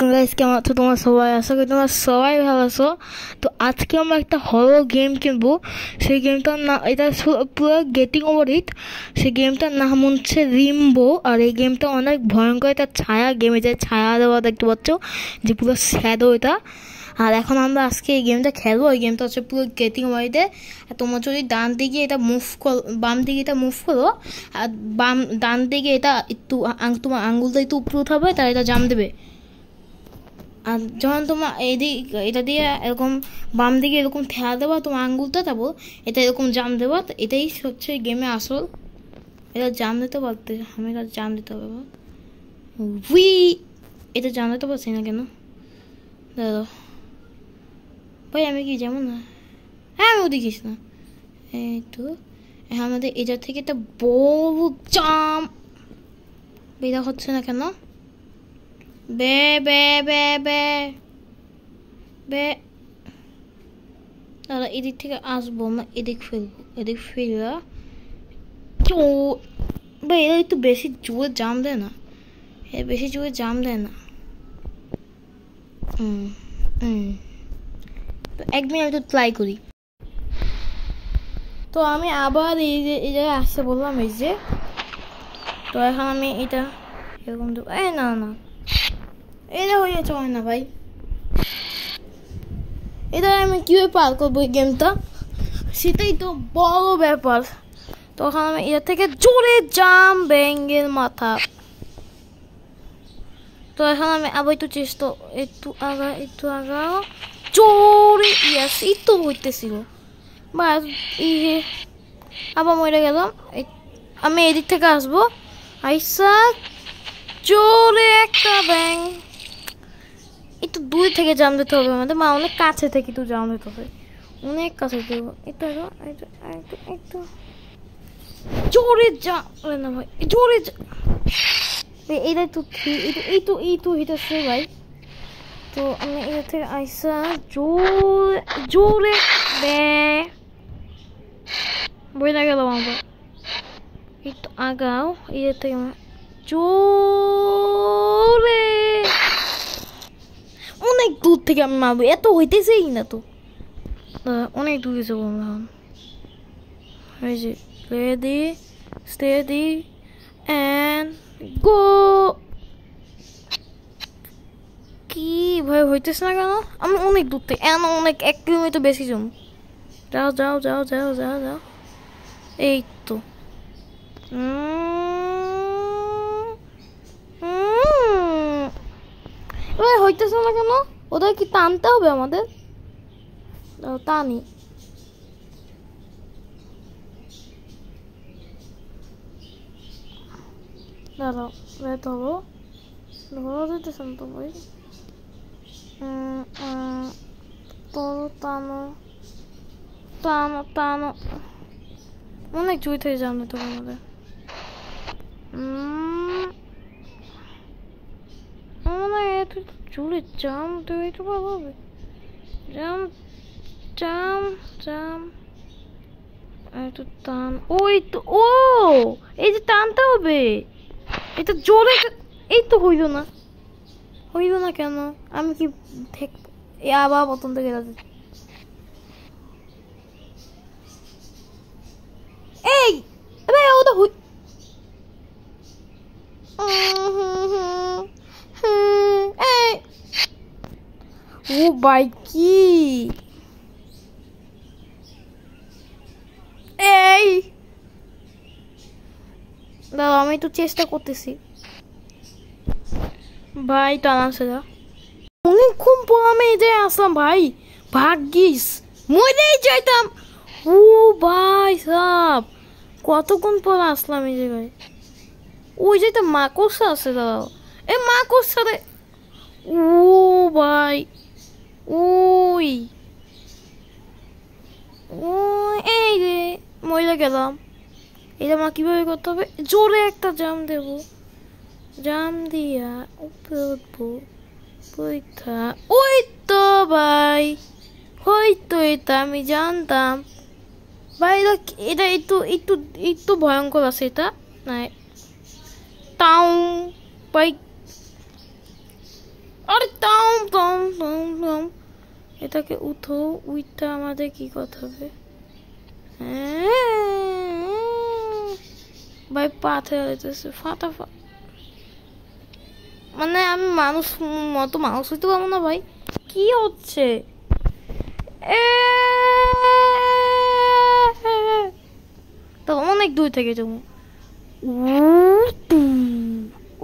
Guys কেমন আছো তোমার সবাই আশা করি তোমার সবাই ভালো আসো তো আজকে আমরা একটা হরো গেম কিনবো সেই গেমটার না এটা পুরো গেটিং ওভার ইট সেই গেমটার নাম হচ্ছে রিম্বো আর এই গেমটা অনেক ভয়ঙ্কর এটা ছায়া গেমে যায় ছায়া দেওয়া দেখতে পাচ্ছ যে পুরো স্যাডো এটা আর এখন আমরা আজকে এই গেমটা খেলবো এই গেমটা হচ্ছে পুরো গেটিং ওয়াইডে তোমার যদি ডান দিকে এটা মুভ করো বাম দিকে এটা মুভ করো আর বাম ডান দিকে এটা একটু তোমার আঙুলটা একটু উপরে উঠাবে তাহলে এটা জাম দেবে আর যখন তোমার এদিক এটা দিয়ে এরকম বাম দিকে এরকম ঠেলা দেওয়া তোমার আঙ্গুলটা দেবো এটা এরকম জাম দেবো এটাই হচ্ছে গেমে আসল এটা জাম দিতে পারতে আমি এটা জাম দিতে হবে উই এটা জাম দিতে পারছি না কেন দাদা ভাই আমি কি যেমন না হ্যাঁ আমি দেখিস না এই তো আমাদের এটার থেকে একটা বহু জাম এটা হচ্ছে না কেন বে বে বে বে বে তাহলে এদিক থেকে আসবো আমরা এদিক ফিরব এদিক ফিরলা তো বা এরা একটু বেশি জোরে জাম দেয় না এ বেশি জোরে জাম দেয় না হুম হুম তো এক মিনিট একটু ট্রাই করি তো আমি আবার এই যে এই জায়গায় আসতে বললাম এই যে তো এখন আমি এটা এরকম এ না না এটা হয়ে চলে না ভাই এটা আমি কীভাবে পার করবো এই গেমটা সেটাই তো বড় ব্যাপার তখন আমি এর থেকে জোরে জাম ব্যাঙ্গের মাথা তো এখন আমি আবার একটু চেষ্টা একটু আগা একটু আগা জোরে ইয়াস এই তো হইতেছিল বা এই যে আবার মরে গেলাম আমি এদিক থেকে আসবো আইসা জোরে একটা ব্যাঙ্ক একটু দূর থেকে জাম দিতে হবে আমাদের মা অনেক কাছে থেকে একটু জাম দিতে হবে অনেক কাছে একটু একটু একটু জোরে যা না ভাই জোরে যা তো এই তো এই তো ভাই তো আমি এটা থেকে আইসা জোরে জোরে বে বই না আমার একটু আগাও এটা থেকে জোরে অনেক দূর থেকে আমি মারবো এত হইতেছেই না তো অনেক দূরে গেছে আমরা এখন এই যে রেডি স্টেডি অ্যান্ড গো কি ভাই হইতেছে না কেন আমি অনেক দূর থেকে এন অনেক এক কিলোমিটার বেশি জম যাও যাও যাও যাও যাও যাও এই তো হুম যাইতেছে না কেন ওদের কি টানতে হবে আমাদের টানি দাঁড়াও রাত হবো ধরো দিতেছে না তো বই তোর টানো যাবে তো আমাদের তুই চুলে জাম দেবে তো হবে জাম জাম জাম একটু টান ওই তো ও এই যে টানতে হবে এটা জোরে এই তো হইল না হইল না কেন আমি কি দেখ আবার প্রথম থেকে যাচ্ছি এই ওটা হই হুম হুম ও বাইকি এই দাদা আমি তো চেষ্টা করতেছি ভাই টানাছে দা অনেকক্ষণ পর আমি যে আসলাম ভাই ভাগ্যিস মরেই যাইতাম ও ভাই সাপ কতক্ষণ পর আসলাম এই জায়গায় ওই যে তো মাকড়সা আছে দাদা এ মা কোর সাথে ও ভাই ওই ও এই রে মহিলা গেলাম এটা মা কীভাবে করতে হবে জোরে একটা জাম দেব জাম দিয়া উপরে উঠবো পরীক্ষা ওই তো ভাই হইতো এটা আমি জানতাম ভাই এটা একটু একটু একটু ভয়ঙ্কর আছে এটা না টাউন বাইক আরে টম টম টম টম এটাকে উঠো উইটা আমাদের কি কথা হবে হ্যাঁ। ভাই পাথে হইতেছে ফাটা মানে আমি মানুষ মতো মানুষ হইতে পারবো না ভাই কি হচ্ছে তো অনেক দূর থেকে যাবো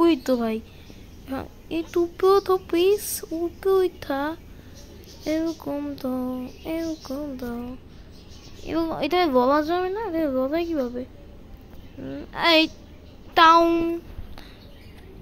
ওই তো ভাই একটু উপরেও তো প্লিজ উপরে উঠা এরকম দাও এরকম দাও এবং এটা বলা যাবে না এটা বলা কীভাবে এই টাউন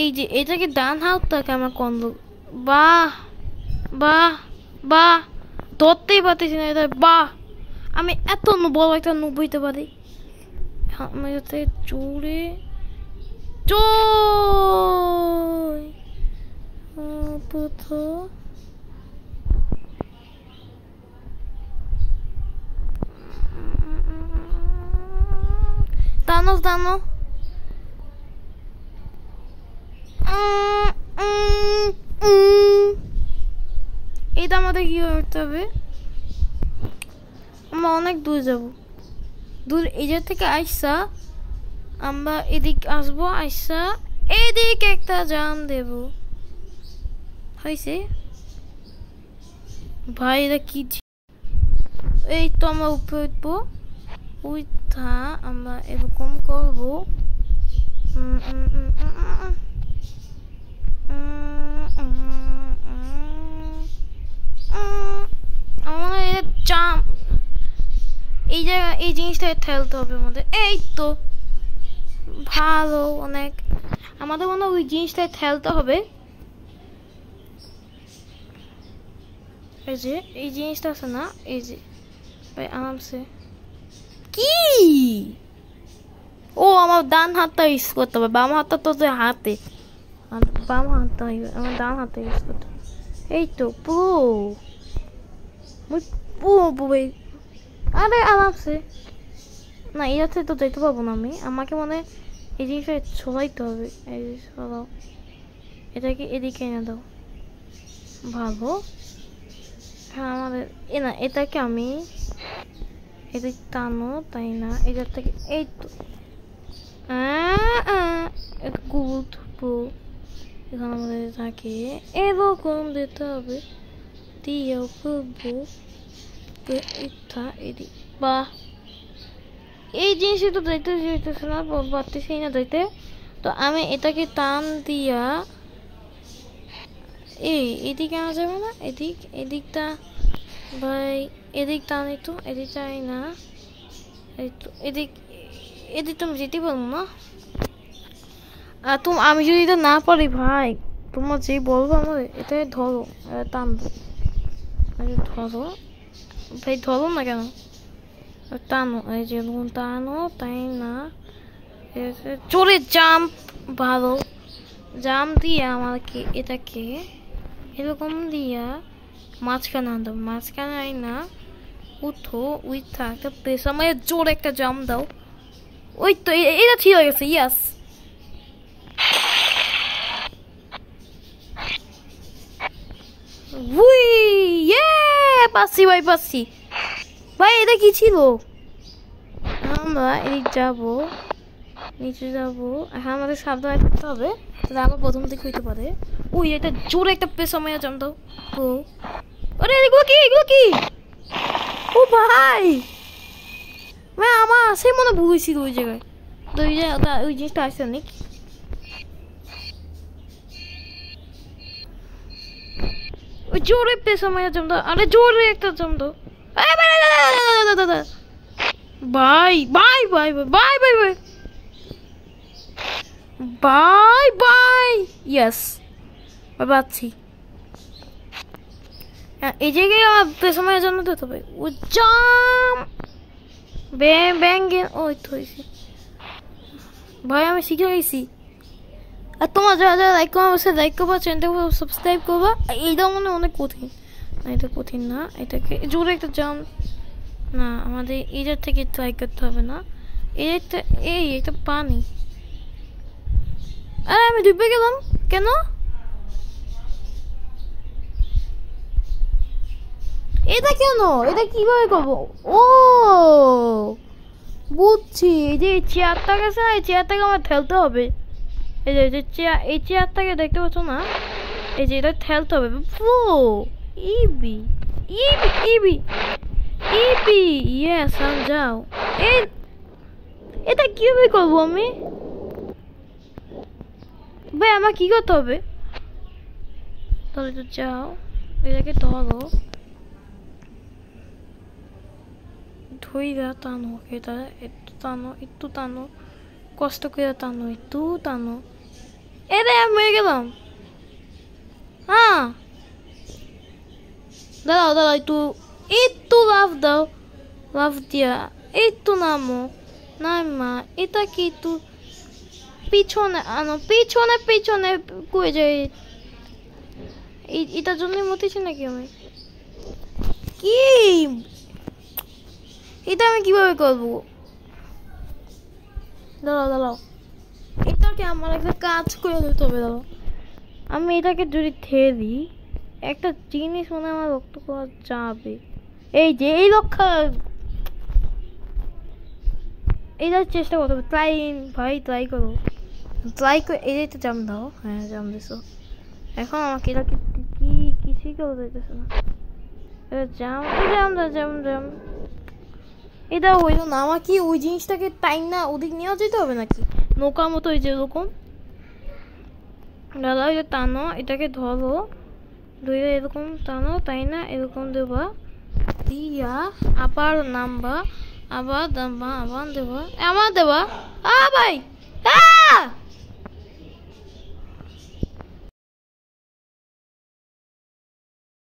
এই যে এটাকে ডান হাত থাকে আমার কন্দ বাহ বাহ বাহ ধরতেই পারতেছি না এটা বাহ আমি এত বড় একটা নুব হইতে পারি আমি যাতে জোরে জোর butu Danos, danos. İdama da giyiyor tabi. Ama অনেক দূর যাব দূর এজে থেকে আইসা আমরা এদিক আসবো আইসা এদিক একটা জাম দেবো হয়েছে ভাই এটা কি এই তো আমরা উপরে উঠবো উঠা আমরা এরকম করবো আমার এটা চাম এই জায়গা এই জিনিসটা ঠেলতে হবে আমাদের এই তো ভালো অনেক আমাদের মনে হয় ওই জিনিসটায় ঠেলতে হবে এই যে এই জিনিসটা আছে না এই যে ভাই আরামসে কি ও আমার ডান হাতটা ইউজ করতে হবে বাম হাতটা তো হাতে বাম হাতটা আমার ডান হাতটা ইউজ করতে হবে এই তো পুরো পুরো পুরো আরে আরামসে না এই রাতে তো যেতে পারবো না আমি আমাকে মনে এই জিনিসটা ছড়াইতে হবে এই সরাও এটাকে এদিকে এনে দাও ভালো আমাদের না এটাকে আমি এদিক টানো তাই না এটার থেকে এই তো গুগল থুপো এখানে আমাদের থাকে এরকম দিতে হবে দিয়ে ফেলবো এটা এদিক বা এই জিনিসে তো দিতে যেতেছে না পারতেছি না দিতে তো আমি এটাকে টান দিয়া এই এদিকে আনা যাবে না এদিক এদিকটা ভাই এদিকটা আনি তো এদিক চাই না এদিক এদিক তুমি যেতে পারবো না আর তুমি আমি যদি এটা না পারি ভাই তোমার যে বলবো আমার এটাই ধরো টান ধরো ভাই ধরো না কেন টানো এই যে টানো তাই না চলে জাম্প ভালো জাম দিয়ে আমাকে এটাকে এরকম দিয়া মাঝখানে আনতে মাঝখানে আই না উঠো উই থাক প্রেসার মানে জোর একটা জাম দাও ওই তো এটা ঠিক হয়ে গেছে ইয়াস উই ইয়ে পাসি ভাই পাসি ভাই এটা কি ছিল আমরা এই যাবো নিচে যাব হ্যাঁ আমাদের সাবধানে থাকতে হবে তাহলে আমার প্রথম দিকে হইতে পারে ওই এটা জোরে একটা পেস সময় জানতো ও আরে এগুলো কি এগুলো কি ও ভাই ভাই আমার সে মনে ভুল হয়েছিল ওই জায়গায় তো ওই জায়গায় ওই জিনিসটা আসছে অনেক ওই জোরে পেস জানতো আরে জোরে একটা জানতো ভাই ভাই ভাই ভাই ভাই ভাই ভাই Bye bye. Yes. What about tea? এজেকে পেছনের জন্য দিতে হবে ও জাম ব্যাং ব্যাং ওই তো হয়েছে ভাই আমি শিখে গেছি আর তোমার যারা যারা লাইক করবো অবশ্যই লাইক করবো চ্যানেলটা সাবস্ক্রাইব করবো এইটা মনে অনেক কঠিন না এটা কঠিন না এটাকে জোরে একটা জাম না আমাদের এটার থেকে ট্রাই করতে হবে না এটা এই এটা পানি আর আমি ডুবে গেলাম কেন এটা কেন এটা কিভাবে করবো ও বুঝছি এই যে চেয়ারটা গেছে না এই চেয়ারটাকে আমার ঠেলতে হবে এই যে যে চেয়ার এই চেয়ারটাকে দেখতে পাচ্ছ না এই যে এটা ঠেলতে হবে ও ইবি ইবি ইবি ইবি ইয়েস যাও এই এটা কীভাবে করবো আমি ভাই আমার কি করতে হবে তাহলে তো যাও এটাকে ধরো ধইরা টানো এটা একটু টানো একটু টানো কষ্ট করে টানো একটু টানো এরে আমি গেলাম হ্যাঁ দাঁড়াও দাঁড়াও একটু একটু লাভ দাও লাভ দিয়া একটু নামো নামা এটা কি একটু পিছনে আনো পিছনে পিছনে কুয়ে যায় এটার জন্যই মতেছি নাকি আমি কি এটা আমি কিভাবে করবো দাঁড়াও দাঁড়াও এটাকে আমার একটা কাজ করে দিতে হবে দাঁড়াও আমি এটাকে যদি থেয়ে দিই একটা জিনিস মনে আমার রক্ত করা যাবে এই যে এই রক্ষা এটার চেষ্টা করতে হবে ট্রাই ভাই ট্রাই করো লাইক এটাই তো জাম দাও হ্যাঁ জাম দিছো এখন আমাকে এটা কি কিছুই কেউ যাইতেছে না জাম জাম দাও জাম জাম এটা ওই না আমার কি ওই জিনিসটাকে টাইম না ওদিক নিয়েও যেতে হবে নাকি নৌকার মতো ওই যে এরকম দাদা ওই যে টানো এটাকে ধরো দুই এরকম টানো তাই না এরকম দেবা দিয়া আবার নামবা আবার দামবা আবার দেবা আমার দেবা আ ভাই আ